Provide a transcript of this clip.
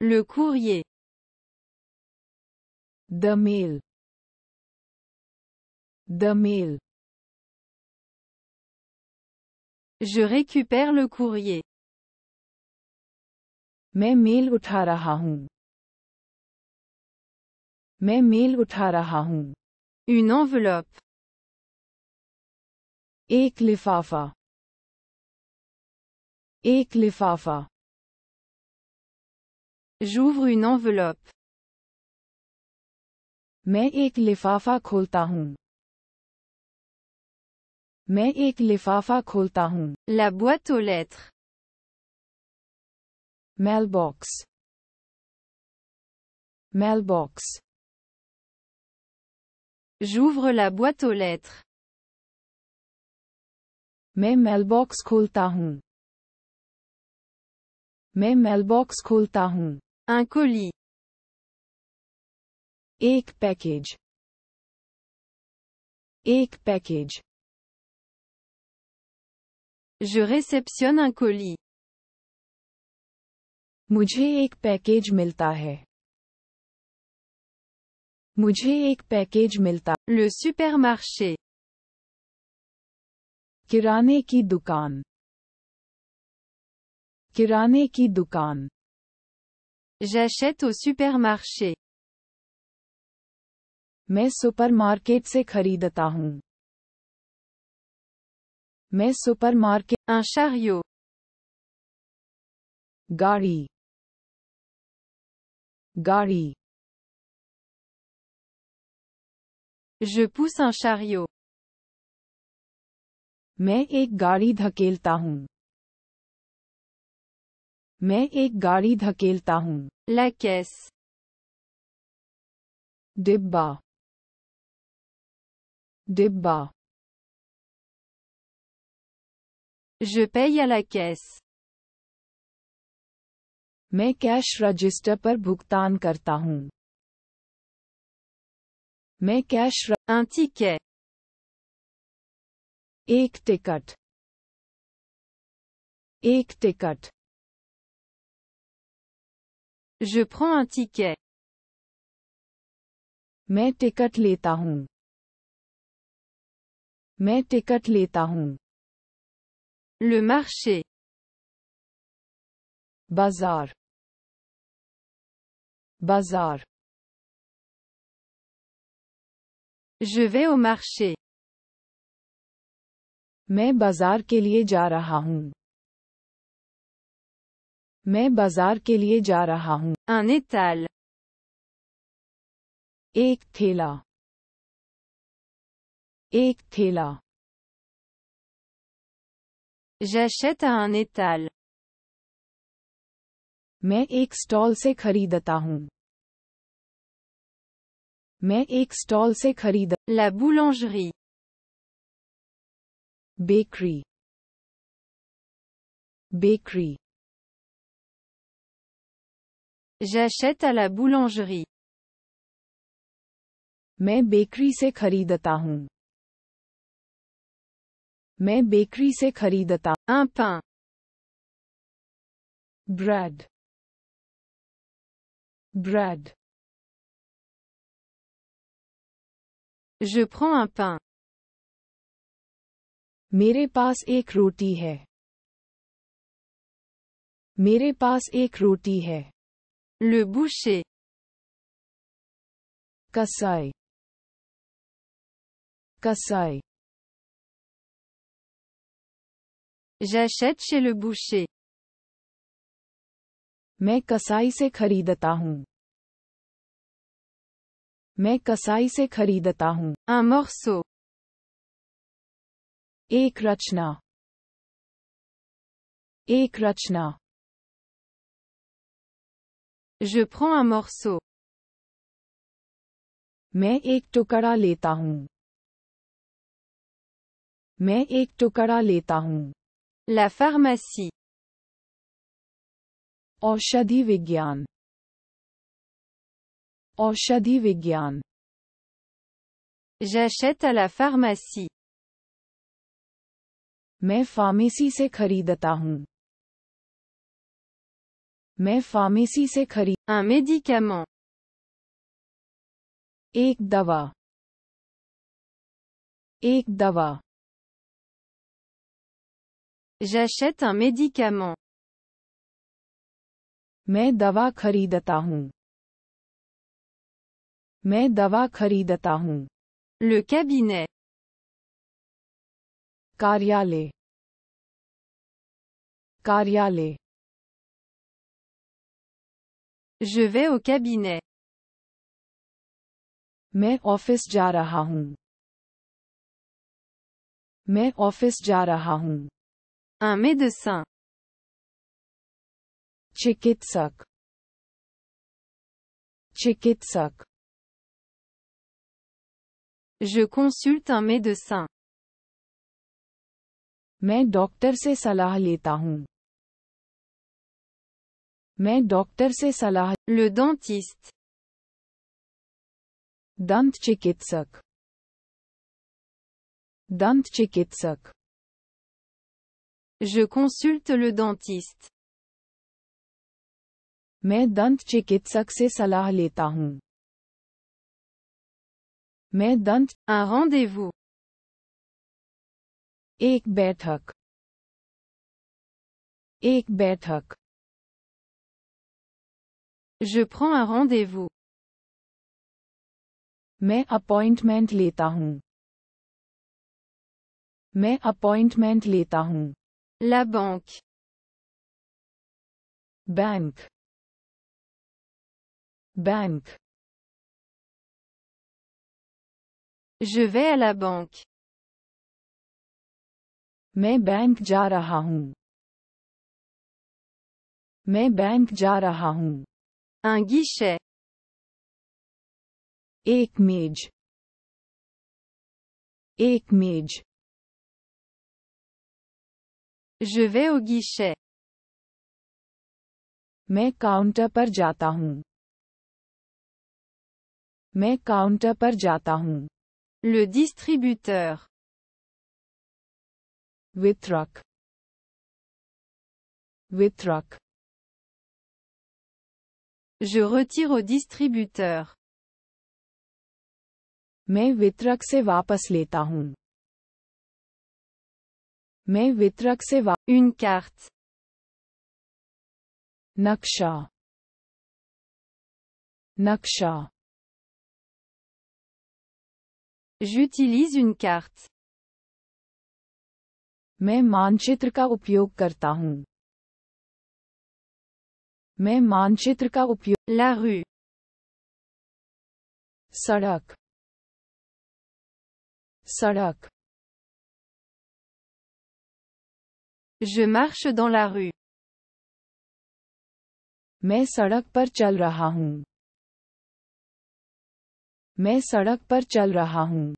Le courrier. The mail. The mail. Je récupère le courrier. Main mail utha raha hun. Main mail utha Une enveloppe. Ek lifafa. J'ouvre une enveloppe. Mais ek lifafa kholta hoon. Main ek lifafa kholta hoon. La boîte aux lettres. mailbox mailbox J'ouvre la boîte aux lettres. Main mailbox kholta hoon. mailbox kholta hoon. Un colis. एक package एक package Je réceptionne un colis. मुझे एक पैकेज मिलता है मुझे एक पैकेज मिलता Le supermarché. किराने की दुकान किराने की दुकान J'achète au supermarché. Mais supermarket c'est kari de supermarket un chariot. Gari. Gari. Je pousse un chariot. Mais ek gari d'hakel मैं एक गाड़ी धकेलता हूँ लैकेस डिब्बा डिब्बा Je paye à la caisse. मैं कैश रजिस्टर पर भुगतान करता हूँ मैं कैश ठीक है एक टिकट एक ticket Je prends un ticket. मैं टिकट लेता हूँ मैं टिकट लेता Le marché. Bazar. Bazar. Je vais au marché. मैं बाजार के लिए जा रहा मैं बाजार के लिए जा रहा हूँ Un एक थैला एक थैला J'achète à मैं एक स्टॉल से खरीदता हूँ मैं एक स्टॉल से खरीद La boulangerie. Bakery bakery J'achète à la boulangerie. मैं bakery un pain bread bread je prends un pain मेरे पास एक रोटी है मेरे le boucher. Kasai Kasai J'achète chez le boucher. Mekassaï se kari de Mais Mekassaï se kari Un morceau. Et Krachna. Je prends un morceau. Me ek tukara leta hun. Mais ek tukara leta hun. La pharmacie. Oshadi vigyan. Oshadi vigyan. J'achète à la pharmacie. Mais pharmacie se kharidata hun. मैं pharmacy से खरीद Un médicament. एक दवा एक दवा J'achète un médicament. मैं दवा खरीदता हूँ मैं दवा खरीदता हूँ Le cabinet. कार्यालय कार्यालय Je vais au cabinet. Main office ja raha hum. office Main office médecin. raha it hum. Un médecin. Chikitsak. Chikitsak. Je consulte un médecin. Main docteur se salah hum. Mais docteur se Le dentiste. Dant chikitsak. Dant chikitsak. Je consulte le dentiste. Mais dant chikitsak se salah leta hun. Mais dent. Un rendez-vous. Ek baithak. Ek baithak. Je prends un rendez-vous. Mais appointment l'état. Mais appointment l'état. La banque. Bank. Bank. Je vais à la banque. Mais bank jarahahon. Mais bank jarahahon. Un guichet. ek mej Je vais au guichet. main counter par jata Le distributeur. Vitrak. Vitrak. Je retire au distributeur. मैं वितरक से वापस लेता हूं. मैं वितरक से वा... Une carte. नक्शा नक्शा J'utilise une carte. मैं मानचित्र का उपयोग करता हूं. मैं मानचित्र का उपयोग ला rue. सड़क सड़क Je marche dans la rue. मैं सड़क पर चल रहा हूँ मैं सड़क पर चल रहा हूँ